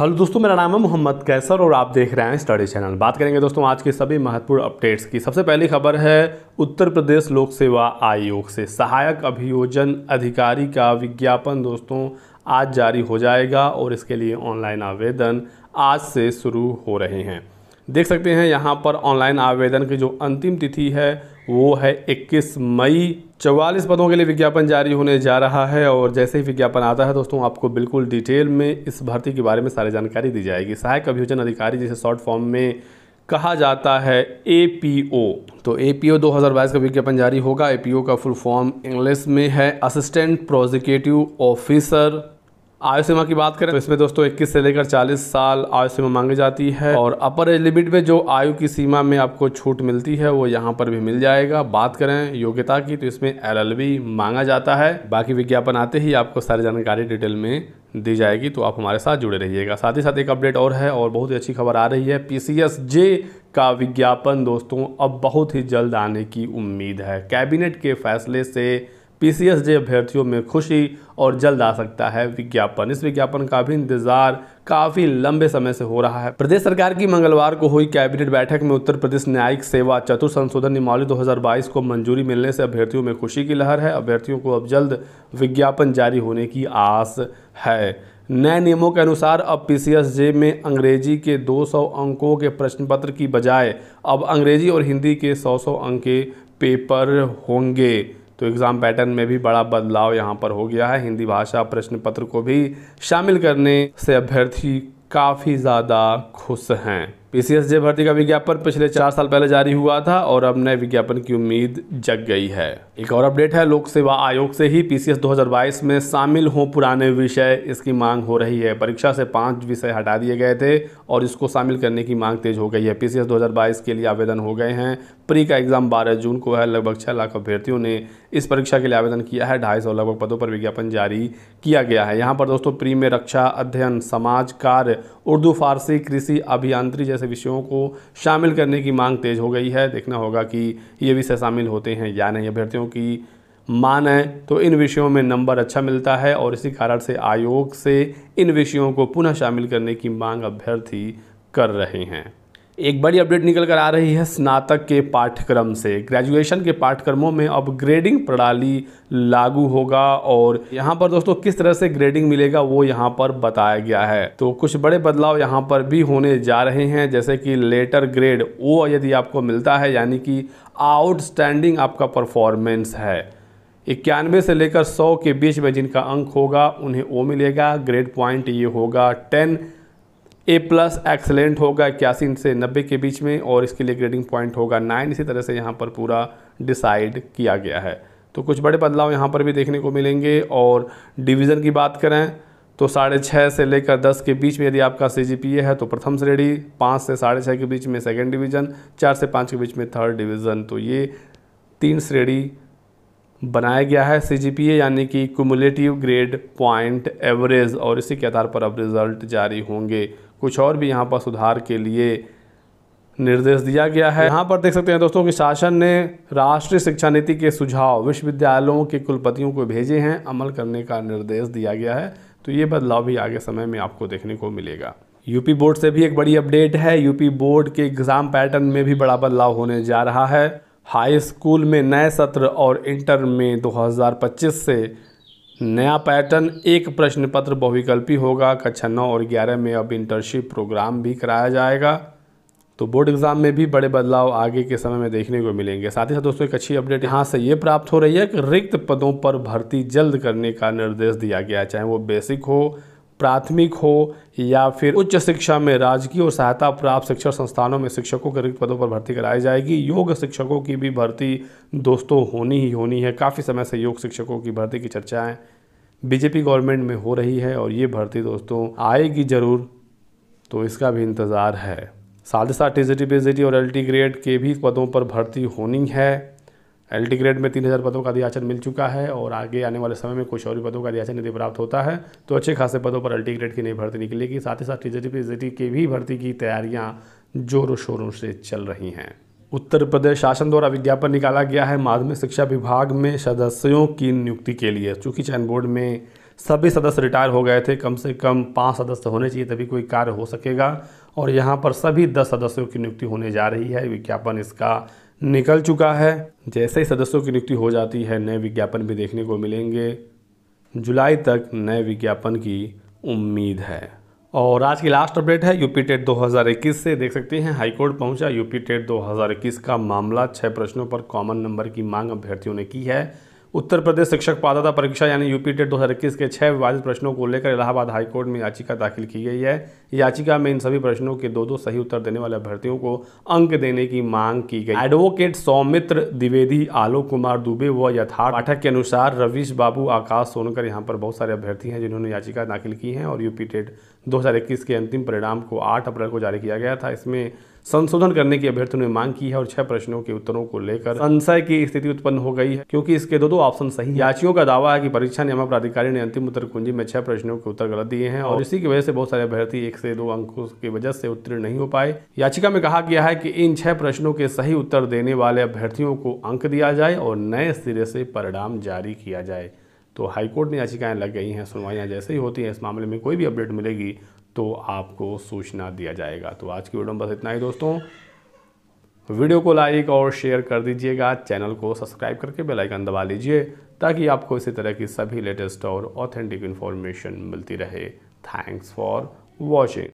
hello दोस्तों मेरा नाम है मोहम्मद कैसर और आप देख रहे हैं स्टडी चैनल बात करेंगे दोस्तों आज के सभी महत्वपूर्ण अपडेट्स की सबसे पहली खबर है उत्तर प्रदेश लोक सेवा आयोग से सहायक अभियोजन अधिकारी का विज्ञापन दोस्तों आज जारी हो जाएगा और इसके लिए ऑनलाइन आवेदन आज से शुरू हो रहे हैं देख सकते हैं यहाँ पर ऑनलाइन आवेदन की जो अंतिम तिथि है वो है 21 मई 44 पदों के लिए विज्ञापन जारी होने जा रहा है और जैसे ही विज्ञापन आता है दोस्तों आपको बिल्कुल डिटेल में इस भर्ती के बारे में सारी जानकारी दी जाएगी सहायक अभियोजन अधिकारी जिसे शॉर्ट फॉर्म में कहा जाता है ए तो ए पी का विज्ञापन जारी होगा ए का फुल फॉर्म इंग्लिश में है असिस्टेंट प्रोजिक्यूटिव ऑफिसर आयु सीमा की बात करें तो इसमें दोस्तों 21 से लेकर 40 साल आयु सीमा मांगी जाती है और अपर एज लिमिट में जो आयु की सीमा में आपको छूट मिलती है वो यहाँ पर भी मिल जाएगा बात करें योग्यता की तो इसमें एल मांगा जाता है बाकी विज्ञापन आते ही आपको सारी जानकारी डिटेल में दी जाएगी तो आप हमारे साथ जुड़े रहिएगा साथ ही साथ एक अपडेट और है और बहुत ही अच्छी खबर आ रही है पी जे का विज्ञापन दोस्तों अब बहुत ही जल्द आने की उम्मीद है कैबिनेट के फैसले से पीसीएस जे अभ्यर्थियों में खुशी और जल्द आ सकता है विज्ञापन इस विज्ञापन का भी इंतजार काफी लंबे समय से हो रहा है प्रदेश सरकार की मंगलवार को हुई कैबिनेट बैठक में उत्तर प्रदेश न्यायिक सेवा चतुर्थ संशोधन नियमावली 2022 को मंजूरी मिलने से अभ्यर्थियों में खुशी की लहर है अभ्यर्थियों को अब जल्द विज्ञापन जारी होने की आस है नए नियमों के अनुसार अब पी जे में अंग्रेजी के 200 अंकों के प्रश्न पत्र की बजाय अब अंग्रेजी और हिंदी के 100 सौ अंक के पेपर होंगे तो एग्ज़ाम पैटर्न में भी बड़ा बदलाव यहाँ पर हो गया है हिंदी भाषा प्रश्न पत्र को भी शामिल करने से अभ्यर्थी काफ़ी ज़्यादा खुश हैं पीसीएसजे भर्ती का विज्ञापन पिछले चार साल पहले जारी हुआ था और अब नए विज्ञापन की उम्मीद जग गई है एक और अपडेट है लोक सेवा आयोग से ही पीसीएस 2022 में शामिल हो पुराने विषय इसकी मांग हो रही है परीक्षा से पांच विषय हटा दिए गए थे और इसको शामिल करने की मांग तेज हो गई है पीसीएस 2022 के लिए आवेदन हो गए हैं प्री का एग्जाम बारह जून को है लगभग छः लाख अभ्यर्थियों ने इस परीक्षा के लिए आवेदन किया है ढाई सौ लगभग पदों पर विज्ञापन जारी किया गया है यहाँ पर दोस्तों प्री में रक्षा अध्ययन समाज कार्य उर्दू फारसी कृषि जैसे जैसे विषयों को शामिल करने की मांग तेज हो गई है देखना होगा कि ये विषय शामिल होते हैं या नहीं अभ्यर्थियों की मान है तो इन विषयों में नंबर अच्छा मिलता है और इसी कारण से आयोग से इन विषयों को पुनः शामिल करने की मांग अभ्यर्थी कर रहे हैं एक बड़ी अपडेट निकल कर आ रही है स्नातक के पाठ्यक्रम से ग्रेजुएशन के पाठ्यक्रमों में अब ग्रेडिंग प्रणाली लागू होगा और यहाँ पर दोस्तों किस तरह से ग्रेडिंग मिलेगा वो यहाँ पर बताया गया है तो कुछ बड़े बदलाव यहाँ पर भी होने जा रहे हैं जैसे कि लेटर ग्रेड ओ यदि आपको मिलता है यानी कि आउटस्टैंडिंग आपका परफॉर्मेंस है इक्यानवे से लेकर सौ के बीच में जिनका अंक होगा उन्हें ओ मिलेगा ग्रेड पॉइंट ये होगा टेन ए प्लस एक्सलेंट होगा इक्यासी से नब्बे के बीच में और इसके लिए ग्रेडिंग पॉइंट होगा नाइन इसी तरह से यहाँ पर पूरा डिसाइड किया गया है तो कुछ बड़े बदलाव यहाँ पर भी देखने को मिलेंगे और डिवीज़न की बात करें तो साढ़े छः से लेकर दस के बीच में यदि आपका सी जी पी ए है तो प्रथम श्रेणी पाँच से साढ़े छः के बीच में सेकेंड डिवीज़न चार से पाँच के बीच में थर्ड डिवीज़न तो ये तीन श्रेणी बनाया गया है सी यानी कि कुमुलेटिव ग्रेड पॉइंट एवरेज और इसी के आधार पर अब रिज़ल्ट जारी होंगे कुछ और भी यहाँ पर सुधार के लिए निर्देश दिया गया है यहाँ पर देख सकते हैं दोस्तों कि शासन ने राष्ट्रीय शिक्षा नीति के सुझाव विश्वविद्यालयों के कुलपतियों को भेजे हैं अमल करने का निर्देश दिया गया है तो ये बदलाव भी आगे समय में आपको देखने को मिलेगा यूपी बोर्ड से भी एक बड़ी अपडेट है यूपी बोर्ड के एग्ज़ाम पैटर्न में भी बड़ा बदलाव होने जा रहा है हाई स्कूल में नए सत्र और इंटर में 2025 से नया पैटर्न एक प्रश्न पत्र बहुविकल्पी होगा कक्षा नौ और ग्यारह में अब इंटर्नशिप प्रोग्राम भी कराया जाएगा तो बोर्ड एग्ज़ाम में भी बड़े बदलाव आगे के समय में देखने को मिलेंगे साथ ही साथ दोस्तों एक अच्छी अपडेट यहाँ से ये प्राप्त हो रही है कि रिक्त पदों पर भर्ती जल्द करने का निर्देश दिया गया है चाहे वो बेसिक हो प्राथमिक हो या फिर उच्च शिक्षा में राजकीय और सहायता प्राप्त शिक्षण संस्थानों में शिक्षकों के रिक्त पदों पर भर्ती कराई जाएगी योग शिक्षकों की भी भर्ती दोस्तों होनी ही होनी है काफ़ी समय से योग शिक्षकों की भर्ती की चर्चाएँ बीजेपी गवर्नमेंट में हो रही है और ये भर्ती दोस्तों आएगी ज़रूर तो इसका भी इंतज़ार है साथ ही साथ टी जी टी और एल ग्रेड के भी पदों पर भर्ती होनी है एल ग्रेड में तीन हज़ार पदों का अधियाचन मिल चुका है और आगे आने वाले समय में कुछ और भी पदों का अधियाचन यदि प्राप्त होता है तो अच्छे खासे पदों पर एल ग्रेड की नई भर्ती निकलेगी साथ ही साथ टी जी टी की भी भर्ती की तैयारियाँ जोरों शोरों से चल रही हैं उत्तर प्रदेश शासन द्वारा विज्ञापन निकाला गया है माध्यमिक शिक्षा विभाग में सदस्यों की नियुक्ति के लिए चूँकि चयन बोर्ड में सभी सदस्य रिटायर हो गए थे कम से कम पाँच सदस्य होने चाहिए तभी कोई कार्य हो सकेगा और यहाँ पर सभी दस सदस्यों की नियुक्ति होने जा रही है विज्ञापन इसका निकल चुका है जैसे ही सदस्यों की नियुक्ति हो जाती है नए विज्ञापन भी देखने को मिलेंगे जुलाई तक नए विज्ञापन की उम्मीद है और आज की लास्ट अपडेट है यूपी टेट 2021 से देख सकते हैं हाईकोर्ट पहुंचा यूपी टेट 2021 का मामला छः प्रश्नों पर कॉमन नंबर की मांग अभ्यर्थियों ने की है उत्तर प्रदेश शिक्षक पात्रता परीक्षा यानी यूपी टेट दो के छः विवादित प्रश्नों को लेकर इलाहाबाद हाईकोर्ट में याचिका दाखिल की गई है याचिका में इन सभी प्रश्नों के दो दो सही उत्तर देने वाले अभ्यर्थियों को अंक देने की मांग की गई एडवोकेट सौमित्र द्विवेदी आलोक कुमार दुबे व यथार्थ पाठक के अनुसार रवीश बाबू आकाश सोनकर यहाँ पर बहुत सारे अभ्यर्थी हैं जिन्होंने याचिका दाखिल की है और यूपी टेट दो के अंतिम परिणाम को आठ अप्रैल को जारी किया गया था इसमें संशोधन करने की अभ्यर्थियों ने मांग की है और छह प्रश्नों के उत्तरों को लेकर संशय की स्थिति उत्पन्न हो गई है क्योंकि इसके दो दो ऑप्शन सही याचियों का दावा है कि परीक्षा नियामक प्राधिकारी ने अंतिम उत्तर कुंजी में छह प्रश्नों के उत्तर गलत दिए हैं और इसी की वजह से बहुत सारे अभ्यर्थी एक से दो अंकों की वजह से उत्तीर्ण नहीं हो पाए याचिका में कहा गया है कि इन छह प्रश्नों के सही उत्तर देने वाले अभ्यर्थियों को अंक दिया जाए और नए सिरे से परिणाम जारी किया जाए तो हाईकोर्ट में याचिकाएं लग गई हैं सुनवाइयाँ जैसे ही होती हैं इस मामले में कोई भी अपडेट मिलेगी तो आपको सूचना दिया जाएगा तो आज की वीडियो में बस इतना ही दोस्तों वीडियो को लाइक और शेयर कर दीजिएगा चैनल को सब्सक्राइब करके बेल आइकन दबा लीजिए ताकि आपको इसी तरह की सभी लेटेस्ट और ऑथेंटिक इन्फॉर्मेशन मिलती रहे थैंक्स फॉर वॉचिंग